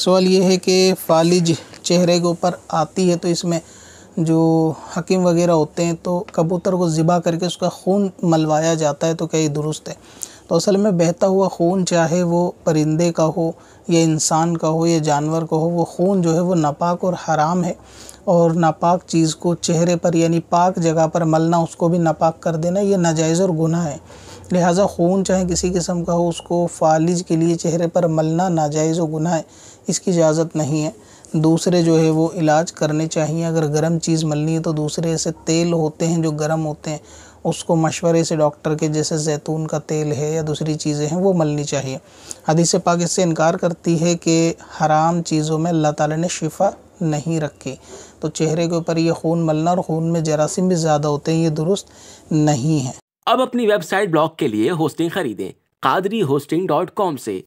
सवाल ये है कि फालिज चेहरे के ऊपर आती है तो इसमें जो हकीम वगैरह होते हैं तो कबूतर को ज़िबा करके उसका खून मलवाया जाता है तो क्या ये दुरुस्त है तो असल में बहता हुआ खून चाहे वो परिंदे का हो या इंसान का हो या जानवर का हो वो खून जो है वो नापाक और हराम है और नापाक चीज़ को चेहरे पर यानी पाक जगह पर मलना उसको भी नापाक कर देना ये नाजायज़ और गुनाह है लिहाजा खून चाहे किसी किस्म का हो उसको फालिज के लिए चेहरे पर मलना नाजायज़ व गुनाह है इसकी इजाज़त नहीं है दूसरे जो है वो इलाज करने चाहिए अगर गर्म चीज़ मलनी है तो दूसरे ऐसे तेल होते हैं जो गर्म होते हैं उसको मशवरे से डॉक्टर के जैसे जैतून का तेल है या दूसरी चीज़ें हैं वो मलनी चाहिए हदीस पाक इससे इनकार करती है कि हराम चीज़ों में अल्लाह ताला ने शिफा नहीं रखी तो चेहरे के ऊपर ये खून मलना और खून में जरासीम भी ज़्यादा होते हैं ये दुरुस्त नहीं है अब अपनी वेबसाइट ब्लॉग के लिए होस्टिंग खरीदें कादरी होस्टिंग डॉट कॉम से